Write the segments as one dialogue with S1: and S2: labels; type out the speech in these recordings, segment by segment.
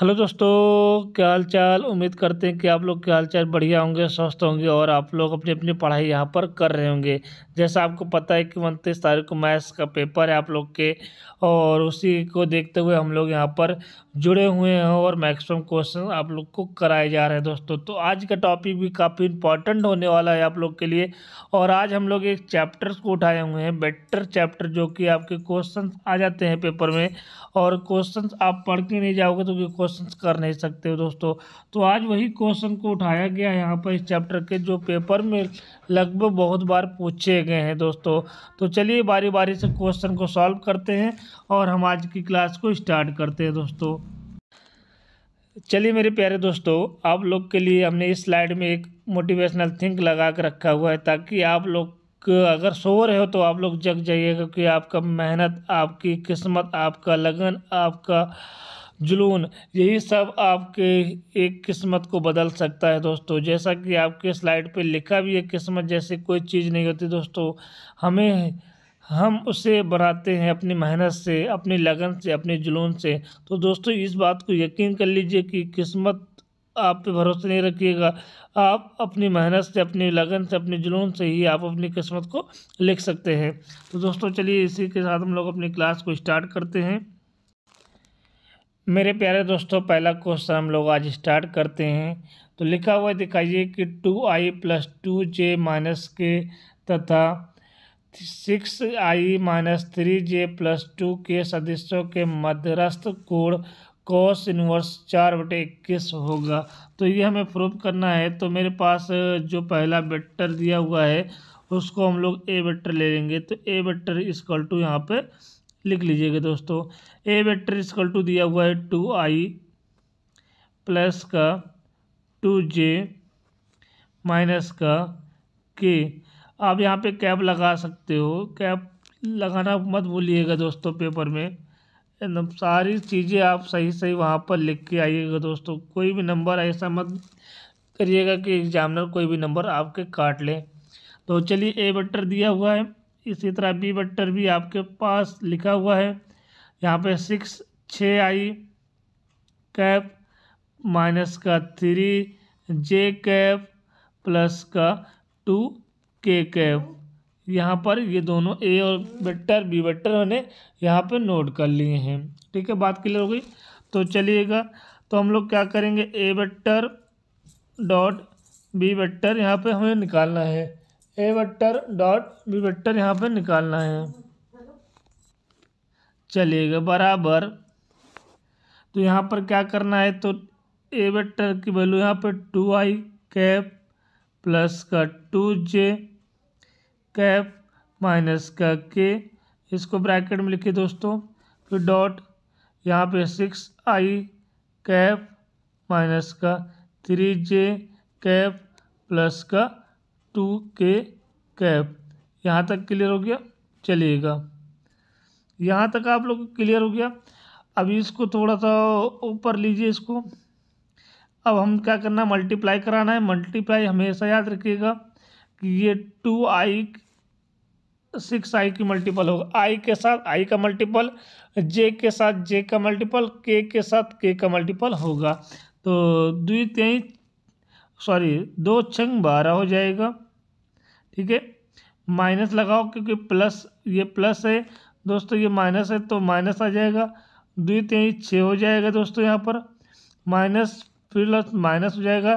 S1: hello दोस्तों क्या हाल चाल उम्मीद करते हैं कि आप लोग क्या हाल चाल बढ़िया होंगे स्वस्थ होंगे और आप लोग अपनी अपनी पढ़ाई यहाँ पर कर रहे होंगे जैसा आपको पता है कि उनतीस तारीख को मैथ्स का पेपर है आप लोग के और उसी को देखते हुए हम लोग यहाँ पर जुड़े हुए हैं और मैक्सिमम क्वेश्चन आप लोग को कराए जा रहे हैं दोस्तों तो आज का टॉपिक भी काफ़ी इंपॉर्टेंट होने वाला है आप लोग के लिए और आज हम लोग एक चैप्टर्स को उठाए हुए हैं बेटर चैप्टर जो कि आपके क्वेश्चन आ जाते हैं पेपर में और क्वेश्चन आप पढ़ के नहीं जाओगे तो क्वेश्चन कर नहीं सकते हो दोस्तों तो आज वही क्वेश्चन को उठाया गया है यहाँ पर इस चैप्टर के जो पेपर में लगभग बहुत बार पूछे गए हैं दोस्तों तो चलिए बारी बारी से क्वेश्चन को सॉल्व करते हैं और हम आज की क्लास को स्टार्ट करते हैं दोस्तों चलिए मेरे प्यारे दोस्तों आप लोग के लिए हमने इस स्लाइड में एक मोटिवेशनल थिंक लगा कर रखा हुआ है ताकि आप लोग अगर सो रहे हो तो आप लोग जग जाइए क्योंकि आपका मेहनत आपकी किस्मत आपका लगन आपका जुलून यही सब आपके एक किस्मत को बदल सकता है दोस्तों जैसा कि आपके स्लाइड पे लिखा भी है किस्मत जैसे कोई चीज़ नहीं होती दोस्तों हमें हम उसे बनाते हैं अपनी मेहनत से अपनी लगन से अपने जुलून से तो दोस्तों इस बात को यकीन कर लीजिए कि किस्मत आप पे भरोसा नहीं रखिएगा आप अपनी मेहनत से अपनी लगन से अपने जुलून से ही आप अपनी किस्मत को लिख सकते हैं तो दोस्तों चलिए इसी के साथ हम लोग अपनी क्लास को स्टार्ट करते हैं मेरे प्यारे दोस्तों पहला क्वेश्चन हम लोग आज स्टार्ट करते हैं तो लिखा हुआ दिखाइए कि two I plus two J minus K तथा six I minus three J plus two K सदस्यों के मध्यस्थ कोण कॉस इनवर्स चार बटे इक्कीस होगा तो ये हमें प्रूव करना है तो मेरे पास जो पहला वेक्टर दिया हुआ है उसको हम लोग ए वेक्टर ले लेंगे तो ए वेक्टर इसकल टू यहाँ पर लिख लीजिएगा दोस्तों ए वेक्टर इसकल टू दिया हुआ है टू आई प्लस का टू जे माइनस का के आप यहाँ पे कैप लगा सकते हो कैप लगाना मत भूलिएगा दोस्तों पेपर में एकदम सारी चीज़ें आप सही सही वहाँ पर लिख के आइएगा दोस्तों कोई भी नंबर ऐसा मत करिएगा कि एग्जामिनर कोई भी नंबर आपके काट ले तो चलिए ए बटर दिया हुआ है इसी तरह बी बट्टर भी आपके पास लिखा हुआ है यहाँ पे सिक्स छ आई कैप माइनस का थ्री जे कैप प्लस का टू के कैप यहाँ पर ये दोनों ए और वेक्टर बी वेक्टर मैंने यहाँ पे नोट कर लिए हैं ठीक है बात क्लियर हो गई तो चलिएगा तो हम लोग क्या करेंगे A vector dot B vector यहाँ पे हमें निकालना है A vector dot B vector यहाँ पर निकालना है चलेगा बराबर तो यहाँ पर क्या करना है तो ए वेक्टर की वैल्यू यहाँ पर टू आई कैप प्लस का टू जे कैप माइनस का के इसको ब्रैकेट में लिखिए दोस्तों फिर डॉट यहाँ पे सिक्स आई कैप माइनस का थ्री जे कैप प्लस का टू के कैप यहाँ तक क्लियर हो गया चलिएगा यहाँ तक आप लोग क्लियर हो गया अभी इसको थोड़ा सा ऊपर लीजिए इसको अब हम क्या करना मल्टीप्लाई कराना है मल्टीप्लाई हमेशा याद रखिएगा कि ये टू आई सिक्स आई की मल्टीपल होगा आई के साथ आई का मल्टीपल जे के साथ जे का मल्टीपल के के साथ के का मल्टीपल होगा तो तेई सॉरी दो छंग बारह हो जाएगा ठीक है माइनस लगाओ क्योंकि प्लस ये प्लस है दोस्तों ये माइनस है तो माइनस आ जाएगा दुई तेईस छः हो जाएगा दोस्तों यहाँ पर माइनस प्लस माइनस हो जाएगा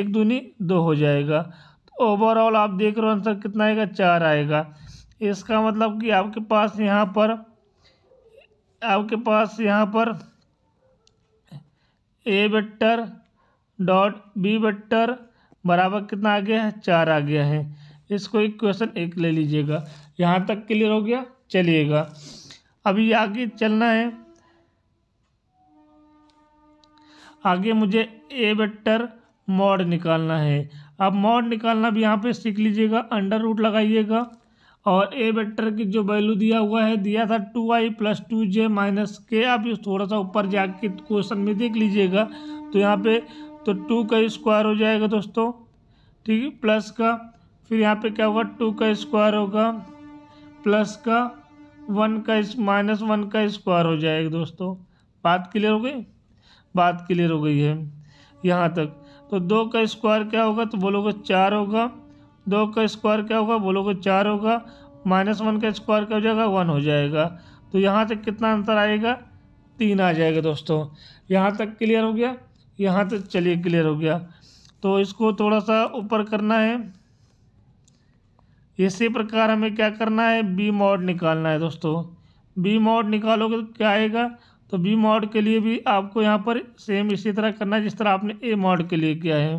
S1: एक दूनी दो हो जाएगा तो ओवरऑल आप देख रहे हो आंसर कितना आएगा चार आएगा इसका मतलब कि आपके पास यहाँ पर आपके पास यहाँ पर A vector dot B vector बराबर कितना आ गया है चार आ गया है इसको एक क्वेश्चन एक ले लीजिएगा यहाँ तक क्लियर हो गया चलिएगा अभी आगे चलना है आगे मुझे ए वेक्टर मॉड निकालना है अब मॉड निकालना भी यहाँ पे सीख लीजिएगा अंडर रूट लगाइएगा और ए वेक्टर की जो वैल्यू दिया हुआ है दिया था two I plus two J minus K आप थोड़ा सा ऊपर जाके क्वेश्चन में देख लीजिएगा तो यहाँ पे तो टू का स्क्वायर हो जाएगा दोस्तों ठीक है प्लस का फिर यहाँ पे क्या होगा टू का स्क्वायर होगा प्लस का वन का माइनस वन का स्क्वायर हो जाएगा दोस्तों बात क्लियर हो गई बात क्लियर हो गई है यहाँ तक तो दो का स्क्वायर क्या होगा तो बोलोगे चार होगा दो का स्क्वायर क्या होगा बोलोगे चार होगा माइनस वन का स्क्वायर क्या हो जाएगा वन हो जाएगा तो यहाँ तक कितना अंतर आएगा तीन आ जाएगा दोस्तों यहाँ तक क्लियर हो गया यहाँ तक तो चलिए क्लियर हो गया तो इसको थोड़ा सा ऊपर करना है इसी प्रकार हमें क्या करना है बी मॉड निकालना है दोस्तों बी मॉड निकालोगे तो क्या आएगा तो बी मॉड के लिए भी आपको यहाँ पर सेम इसी तरह करना है जिस तरह आपने ए मॉड के लिए किया है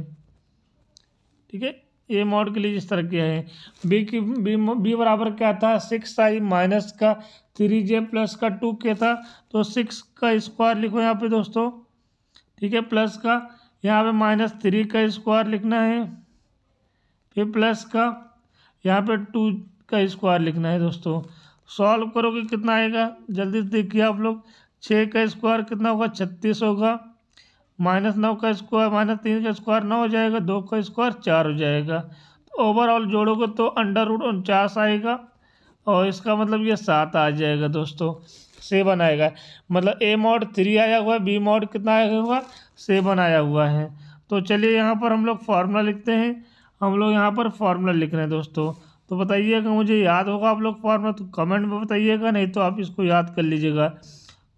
S1: ठीक है ए मॉड के लिए जिस तरह किया है बी की बी बी बराबर क्या था सिक्स आई माइनस का थ्री जे प्लस का टू के था तो सिक्स का स्क्वायर लिखो यहाँ पे दोस्तों ठीक है प्लस का यहाँ पे माइनस थ्री का स्क्वायर लिखना है फिर प्लस का यहाँ पे टू का स्क्वायर लिखना है दोस्तों सॉल्व करोगे कितना आएगा जल्दी से देखिए आप लोग छः का स्क्वायर कितना होगा छत्तीस होगा माइनस नौ का स्क्वायर माइनस तीन का स्क्वायर नौ हो जाएगा दो का स्क्वायर चार हो जाएगा तो ओवरऑल जोड़ोगे तो अंडर रूट उनचास आएगा और इसका मतलब ये सात आ जाएगा दोस्तों सेवन आएगा मतलब ए मॉड थ्री आया हुआ है बी मॉड कितना आया हुआ सेवन आया हुआ है तो चलिए यहाँ पर हम लोग फार्मूला लिखते हैं हम लोग यहाँ पर फार्मूला लिख रहे हैं दोस्तों तो बताइएगा मुझे याद होगा आप लोग फार्मूला तो कमेंट में बताइएगा नहीं तो आप इसको याद कर लीजिएगा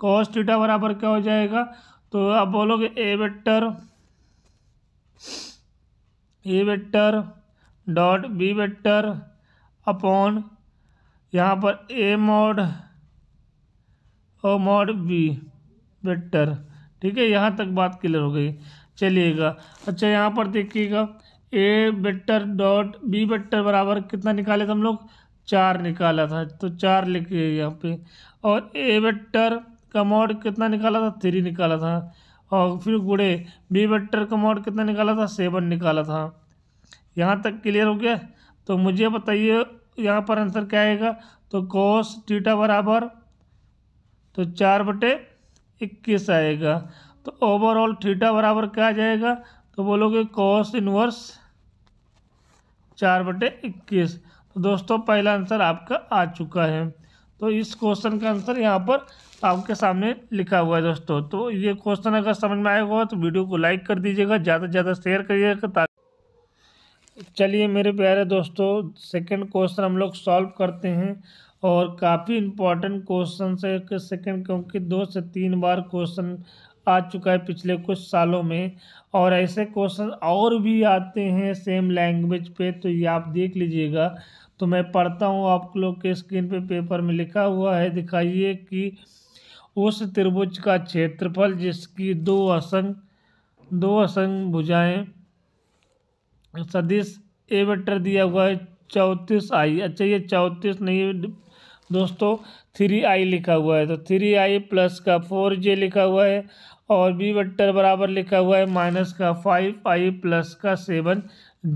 S1: कॉस्ट डेटा बराबर क्या हो जाएगा तो आप बोलोगे A vector A vector dot B vector upon यहाँ पर ए मॉड और मॉड बी वेक्टर ठीक है यहाँ तक बात क्लियर हो गई चलिएगा अच्छा यहाँ पर देखिएगा A vector dot B vector बराबर कितना निकाले थे हम लोग चार निकाला था तो चार लिखिए यहाँ पे और ए वेक्टर का मॉड कितना निकाला था थ्री निकाला था और फिर गुड़े बी वेक्टर का मॉड कितना निकाला था सेवन निकाला था यहाँ तक क्लियर हो गया तो मुझे बताइए यहाँ पर आंसर क्या आएगा तो कोस टीटा बराबर तो चार बटे इक्कीस आएगा तो ओवरऑल थीटा बराबर क्या आ जाएगा तो बोलोगे कॉस इनवर्स चार बटे इक्कीस तो दोस्तों पहला आंसर आपका आ चुका है तो इस क्वेश्चन का आंसर यहाँ पर आपके सामने लिखा हुआ है दोस्तों तो ये क्वेश्चन अगर समझ में आएगा तो वीडियो को लाइक कर दीजिएगा ज़्यादा से ज़्यादा शेयर करिएगा चलिए मेरे प्यारे दोस्तों सेकंड क्वेश्चन हम लोग सॉल्व करते हैं और काफ़ी इम्पोर्टेंट क्वेश्चन है सेकंड क्योंकि दो से तीन बार क्वेश्चन आ चुका है पिछले कुछ सालों में और ऐसे क्वेश्चन और भी आते हैं सेम लैंग्वेज पे तो ये आप देख लीजिएगा तो मैं पढ़ता हूँ आप लोग के स्क्रीन पे पेपर में लिखा हुआ है दिखाइए कि उस त्रिभुज का क्षेत्रफल जिसकी दो असंग दो असंग भुजाएं सदिश ए दिया हुआ है चौंतीस आई अच्छा ये चौंतीस नहीं दोस्तों थ्री आई लिखा हुआ है तो थ्री आई प्लस का फोर जे लिखा हुआ है और बी वेक्टर बराबर लिखा हुआ है माइनस का फाइव आई प्लस का सेवन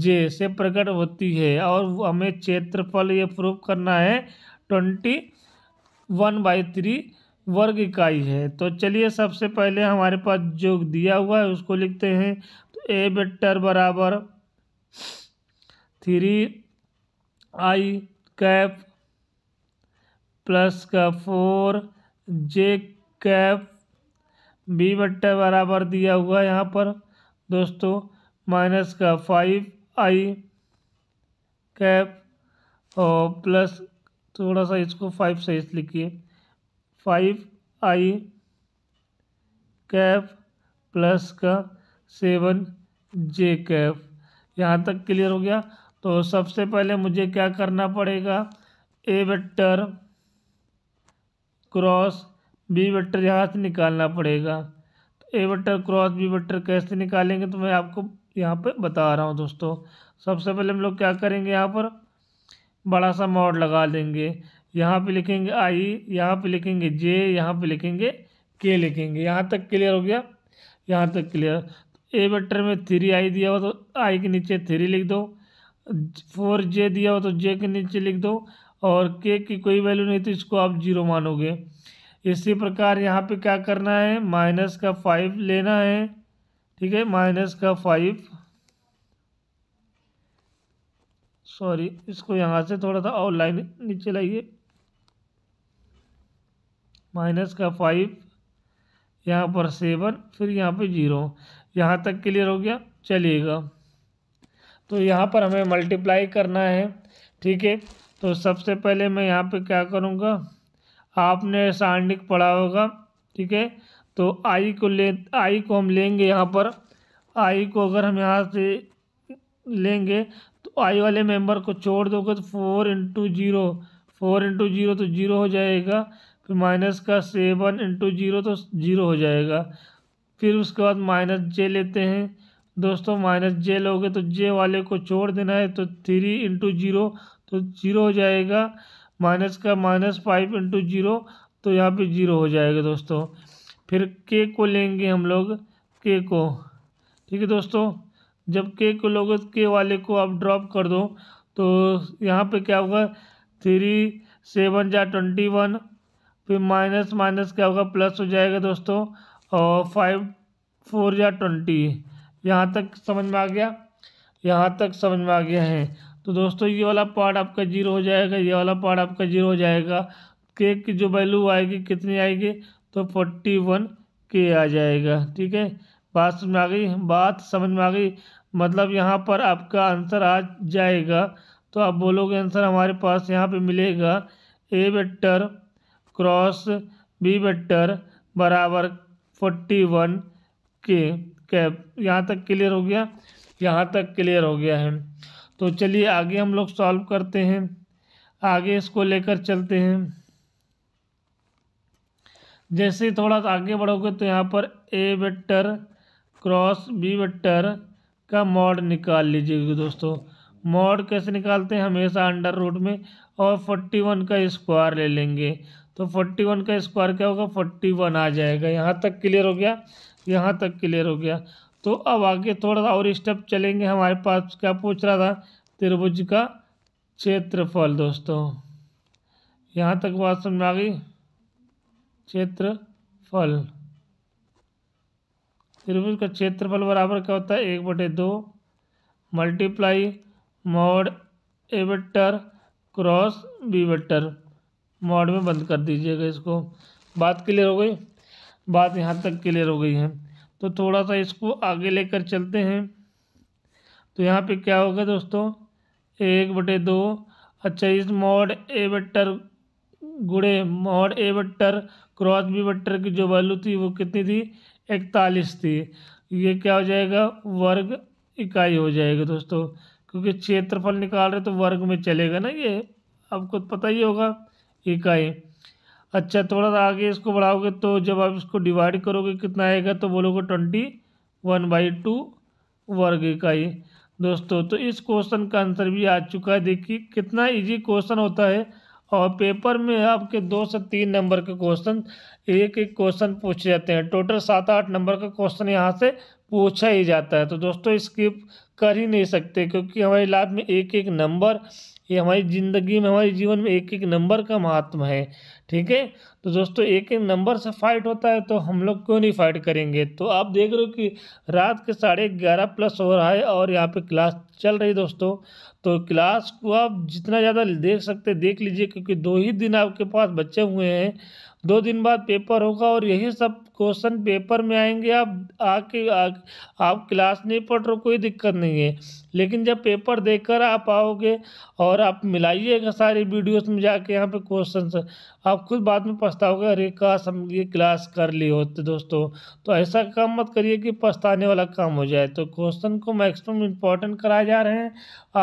S1: जे से प्रकट होती है और हमें क्षेत्रफल ये प्रूव करना है ट्वेंटी वन बाई थ्री वर्ग इकाई है तो चलिए सबसे पहले हमारे पास जो दिया हुआ है उसको लिखते हैं तो ए वेक्टर बराबर थ्री आई कैफ प्लस का फोर जे कैप बी बट्टे बराबर दिया हुआ है यहाँ पर दोस्तों माइनस का फाइव आई कैप और प्लस थोड़ा सा इसको फाइव से इस लिखिए फाइव आई कैप प्लस का सेवन जे कैप यहाँ तक क्लियर हो गया तो सबसे पहले मुझे क्या करना पड़ेगा A vector cross B vector यहाँ से निकालना पड़ेगा तो A vector cross B vector कैसे निकालेंगे तो मैं आपको यहाँ पे बता रहा हूँ दोस्तों सबसे पहले हम लोग क्या करेंगे यहाँ पर बड़ा सा मॉड लगा देंगे यहाँ पे लिखेंगे आई यहाँ पे लिखेंगे जे यहाँ पे लिखेंगे के लिखेंगे यहाँ तक क्लियर हो गया यहाँ तक क्लियर तो ए वेक्टर में थ्री आई दिया हो तो आई के नीचे थ्री लिख दो फोर जे दिया हो तो जे के नीचे लिख दो और के की कोई वैल्यू नहीं तो इसको आप जीरो मानोगे इसी प्रकार यहाँ पे क्या करना है माइनस का फाइव लेना है ठीक है माइनस का फाइव सॉरी इसको यहाँ से थोड़ा सा और लाइन नीचे लाइए माइनस का फाइव यहाँ पर सेवन फिर यहाँ पे जीरो यहाँ तक क्लियर हो गया चलिएगा तो यहाँ पर हमें मल्टीप्लाई करना है ठीक है तो सबसे पहले मैं यहाँ पे क्या करूँगा आपने सारणिक पढ़ा होगा ठीक है तो आई को ले आई को हम लेंगे यहाँ पर आई को अगर हम यहाँ से लेंगे तो आई वाले मेंबर को छोड़ दोगे तो four into zero four into zero तो जीरो हो जाएगा फिर माइनस का सेवन इंटू जीरो तो जीरो हो जाएगा फिर उसके बाद माइनस जे लेते हैं दोस्तों माइनस जे लोगे तो जे वाले को छोड़ देना है तो थ्री इंटू जीरो तो जीरो हो जाएगा माइनस का माइनस फाइव इंटू जीरो तो यहाँ पे जीरो हो जाएगा दोस्तों फिर के को लेंगे हम लोग के को ठीक है दोस्तों जब के को लोगे के तो वाले को आप ड्रॉप कर दो तो यहाँ पे क्या होगा थ्री सेवन जा ट्वेंटी वन फिर माइनस माइनस क्या होगा प्लस हो जाएगा दोस्तों और फाइव फोर या ट्वेंटी यहाँ तक समझ में आ गया यहाँ तक समझ में आ गया है तो दोस्तों ये वाला पार्ट आपका जीरो हो जाएगा ये वाला पार्ट आपका जीरो हो जाएगा केक की जो वैल्यू आएगी कितनी आएगी तो फोर्टी वन के आ जाएगा ठीक है बात समझ में आ गई बात समझ में आ गई मतलब यहाँ पर आपका आंसर आ जाएगा तो आप बोलोगे आंसर हमारे पास यहाँ पे मिलेगा A vector cross B vector बराबर फोर्टी वन के कैप यहाँ तक क्लियर हो गया यहाँ तक क्लियर हो गया है तो चलिए आगे हम लोग सॉल्व करते हैं आगे इसको लेकर चलते हैं जैसे थोड़ा सा आगे बढ़ोगे तो यहाँ पर A vector cross B vector का मॉड निकाल लीजिएगा दोस्तों मॉड कैसे निकालते हैं हमेशा अंडर रूट में और फोर्टी वन का स्क्वायर ले लेंगे तो फोर्टी वन का स्क्वायर क्या होगा फोर्टी वन आ जाएगा यहाँ तक क्लियर हो गया यहाँ तक क्लियर हो गया तो अब आगे थोड़ा सा और स्टेप चलेंगे हमारे पास क्या पूछ रहा था त्रिभुज का क्षेत्रफल दोस्तों यहाँ तक बात समझ में आ गई क्षेत्रफल त्रिभुज का क्षेत्रफल बराबर क्या होता है एक बटे दो multiply mod A vector cross B vector mod में बंद कर दीजिएगा इसको बात क्लियर हो गई बात यहाँ तक क्लियर हो गई है तो थोड़ा सा इसको आगे लेकर चलते हैं तो यहाँ पे क्या होगा दोस्तों एक बटे दो अच्छा इस मॉड ए बट्टर गुड़े mod A vector cross B vector की जो वैल्यू थी वो कितनी थी इकतालीस थी ये क्या हो जाएगा वर्ग इकाई हो जाएगा दोस्तों क्योंकि क्षेत्रफल निकाल रहे तो वर्ग में चलेगा ना ये आपको पता ही होगा इकाई अच्छा थोड़ा सा आगे इसको बढ़ाओगे तो जब आप इसको डिवाइड करोगे कितना आएगा तो बोलोगे ट्वेंटी वन बाई टू वर्ग का ही दोस्तों तो इस क्वेश्चन का आंसर भी आ चुका है देखिए कितना इजी क्वेश्चन होता है और पेपर में आपके दो से तीन नंबर के क्वेश्चन एक एक क्वेश्चन पूछे जाते हैं टोटल सात आठ नंबर का क्वेश्चन यहाँ से पूछा ही जाता है तो दोस्तों स्किप कर ही नहीं सकते क्योंकि हमारी लाइफ में एक एक नंबर ये हमारी ज़िंदगी में हमारे जीवन में एक एक नंबर का महात्मा है ठीक है तो दोस्तों एक एक नंबर से फाइट होता है तो हम लोग क्यों नहीं फाइट करेंगे तो आप देख रहे हो कि रात के साढ़े ग्यारह प्लस हो रहा है और यहाँ पे क्लास चल रही है दोस्तों तो क्लास को आप जितना ज़्यादा देख सकते देख लीजिए क्योंकि दो ही दिन आपके पास बचे हुए हैं दो दिन बाद पेपर होगा और यही सब क्वेश्चन पेपर में आएंगे आप आके आप क्लास नहीं पढ़ रहे कोई दिक्कत नहीं है लेकिन जब पेपर देखकर आप आओगे और आप मिलाइएगा सारी वीडियोस में जाके यहाँ पे क्वेश्चन आप खुद बाद में पछताओगे अरे काश हम ये क्लास कर ली होते दोस्तों तो ऐसा काम मत करिए कि पछताने वाला काम हो जाए तो क्वेश्चन को मैक्सिमम इम्पॉर्टेंट कराए जा रहे हैं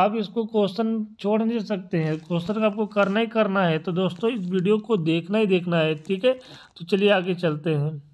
S1: आप इसको क्वेश्चन छोड़ नहीं सकते हैं क्वेश्चन आपको करना ही करना है तो दोस्तों इस वीडियो को देखना ही देखना है ठीक है तो चलिए आगे चलते हैं